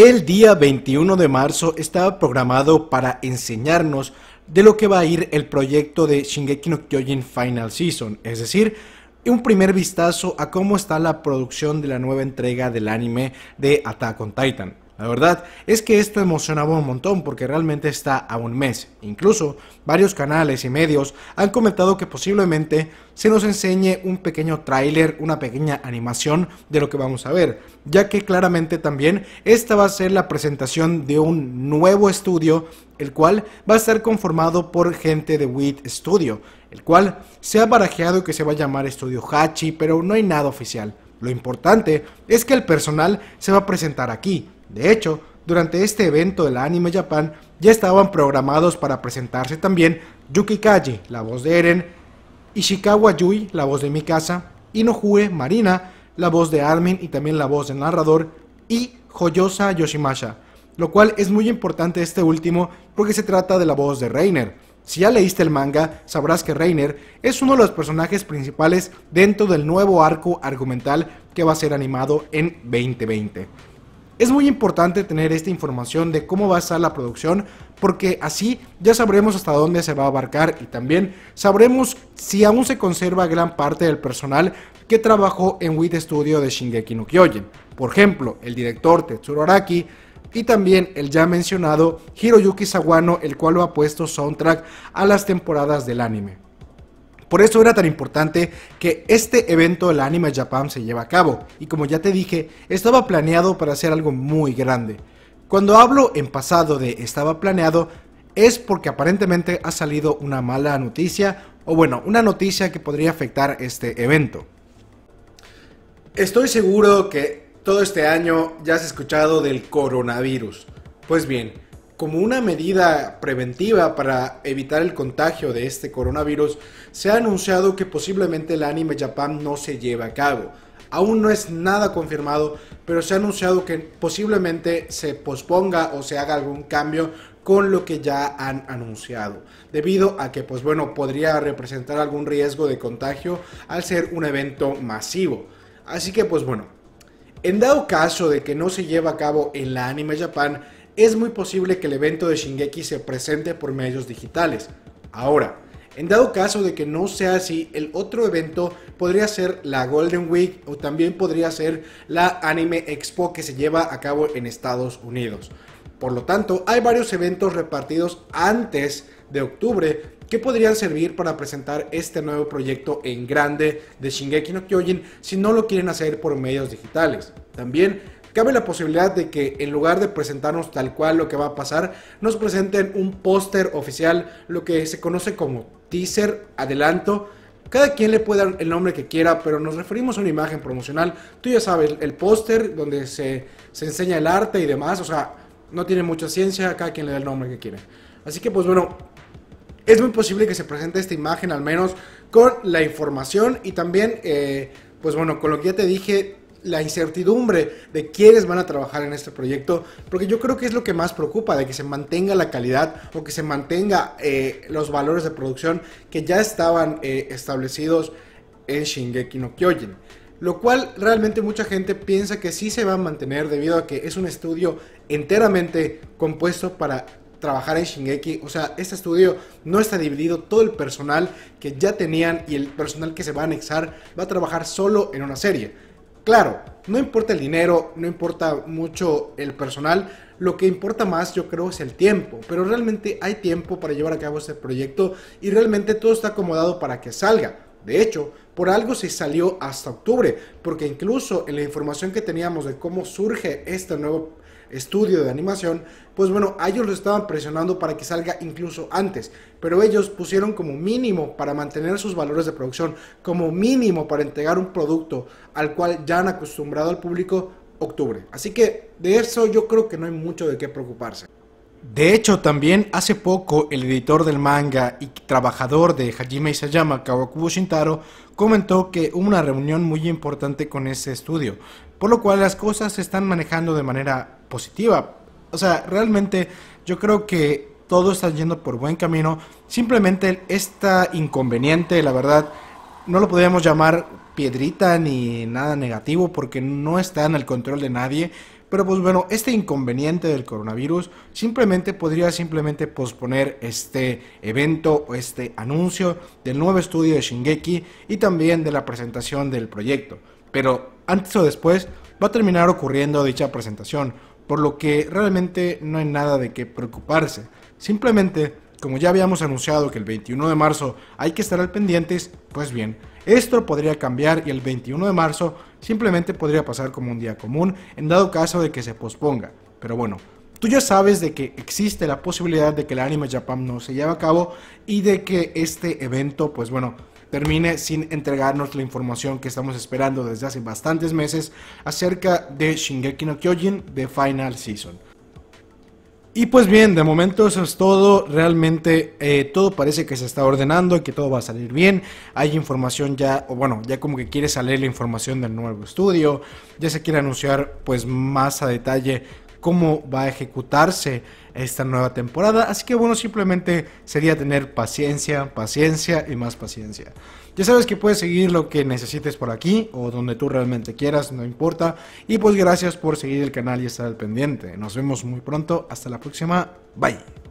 El día 21 de marzo estaba programado para enseñarnos de lo que va a ir el proyecto de Shingeki no Kyojin Final Season, es decir, un primer vistazo a cómo está la producción de la nueva entrega del anime de Attack on Titan. La verdad es que esto emocionaba un montón porque realmente está a un mes. Incluso varios canales y medios han comentado que posiblemente se nos enseñe un pequeño tráiler, una pequeña animación de lo que vamos a ver, ya que claramente también esta va a ser la presentación de un nuevo estudio, el cual va a estar conformado por gente de WIT Studio, el cual se ha barajeado que se va a llamar Estudio Hachi, pero no hay nada oficial. Lo importante es que el personal se va a presentar aquí, de hecho, durante este evento del Anime Japan ya estaban programados para presentarse también Yuki Kaji, la voz de Eren, Ishikawa Yui, la voz de Mikasa, Jue, Marina, la voz de Armin y también la voz del narrador, y Hoyosa Yoshimasa, lo cual es muy importante este último porque se trata de la voz de Reiner. Si ya leíste el manga, sabrás que Reiner es uno de los personajes principales dentro del nuevo arco argumental que va a ser animado en 2020. Es muy importante tener esta información de cómo va a estar la producción porque así ya sabremos hasta dónde se va a abarcar y también sabremos si aún se conserva gran parte del personal que trabajó en WIT Studio de Shingeki no Kyojin. Por ejemplo, el director Tetsuro Araki y también el ya mencionado Hiroyuki Sawano, el cual lo ha puesto soundtrack a las temporadas del anime. Por eso era tan importante que este evento de la Anime Japan se lleva a cabo, y como ya te dije, estaba planeado para hacer algo muy grande. Cuando hablo en pasado de estaba planeado, es porque aparentemente ha salido una mala noticia, o bueno, una noticia que podría afectar este evento. Estoy seguro que todo este año ya has escuchado del coronavirus. Pues bien, como una medida preventiva para evitar el contagio de este coronavirus, se ha anunciado que posiblemente el Anime Japan no se lleve a cabo. Aún no es nada confirmado, pero se ha anunciado que posiblemente se posponga o se haga algún cambio con lo que ya han anunciado, debido a que pues bueno, podría representar algún riesgo de contagio al ser un evento masivo. Así que pues bueno, en dado caso de que no se lleve a cabo en la Anime Japan, es muy posible que el evento de Shingeki se presente por medios digitales. Ahora, en dado caso de que no sea así, el otro evento podría ser la Golden Week o también podría ser la Anime Expo que se lleva a cabo en Estados Unidos. Por lo tanto, hay varios eventos repartidos antes de octubre que podrían servir para presentar este nuevo proyecto en grande de Shingeki no Kyojin si no lo quieren hacer por medios digitales. También cabe la posibilidad de que en lugar de presentarnos tal cual lo que va a pasar, nos presenten un póster oficial, lo que se conoce como teaser, adelanto. Cada quien le puede dar el nombre que quiera, pero nos referimos a una imagen promocional. Tú ya sabes, el póster donde se, enseña el arte y demás. O sea, no tiene mucha ciencia, cada quien le da el nombre que quiere. Así que pues bueno, es muy posible que se presente esta imagen al menos con la información y también, eh, pues bueno, con lo que ya te dije la incertidumbre de quiénes van a trabajar en este proyecto, porque yo creo que es lo que más preocupa, de que se mantenga la calidad o que se mantenga eh, los valores de producción que ya estaban eh, establecidos en Shingeki no Kyojin. Lo cual realmente mucha gente piensa que sí se va a mantener debido a que es un estudio enteramente compuesto para trabajar en Shingeki. O sea, este estudio no está dividido. Todo el personal que ya tenían y el personal que se va a anexar va a trabajar solo en una serie. Claro, no importa el dinero, no importa mucho el personal, lo que importa más yo creo es el tiempo, pero realmente hay tiempo para llevar a cabo este proyecto y realmente todo está acomodado para que salga. De hecho, por algo se salió hasta octubre, porque incluso en la información que teníamos de cómo surge este nuevo estudio de animación, pues bueno, ellos lo estaban presionando para que salga incluso antes, pero ellos pusieron como mínimo para mantener sus valores de producción, como mínimo para entregar un producto al cual ya han acostumbrado al público octubre. Así que de eso yo creo que no hay mucho de qué preocuparse. De hecho, también hace poco el editor del manga y trabajador de Hajime Isayama, Kawakubo Shintaro, comentó que hubo una reunión muy importante con ese estudio, por lo cual las cosas se están manejando de manera positiva. O sea, realmente yo creo que todo está yendo por buen camino. Simplemente esta inconveniente, la verdad, no lo podríamos llamar piedrita ni nada negativo porque no está en el control de nadie. Pero pues bueno, este inconveniente del coronavirus simplemente podría simplemente posponer este evento o este anuncio del nuevo estudio de Shingeki y también de la presentación del proyecto. Pero antes o después va a terminar ocurriendo dicha presentación por lo que realmente no hay nada de qué preocuparse. Simplemente, como ya habíamos anunciado que el 21 de marzo hay que estar al pendientes, pues bien, esto podría cambiar y el 21 de marzo simplemente podría pasar como un día común en dado caso de que se posponga. Pero bueno, Tú ya sabes de que existe la posibilidad de que el Anime Japan no se lleve a cabo y de que este evento, pues bueno, termine sin entregarnos la información que estamos esperando desde hace bastantes meses acerca de Shingeki no Kyojin de Final Season. Y pues bien, de momento eso es todo. Realmente eh, todo parece que se está ordenando y que todo va a salir bien. Hay información ya, o bueno, ya como que quiere salir la información del nuevo estudio. Ya se quiere anunciar pues más a detalle cómo va a ejecutarse esta nueva temporada. Así que bueno, simplemente sería tener paciencia, paciencia y más paciencia. Ya sabes que puedes seguir lo que necesites por aquí o donde tú realmente quieras, no importa. Y pues gracias por seguir el canal y estar al pendiente. Nos vemos muy pronto. Hasta la próxima. Bye.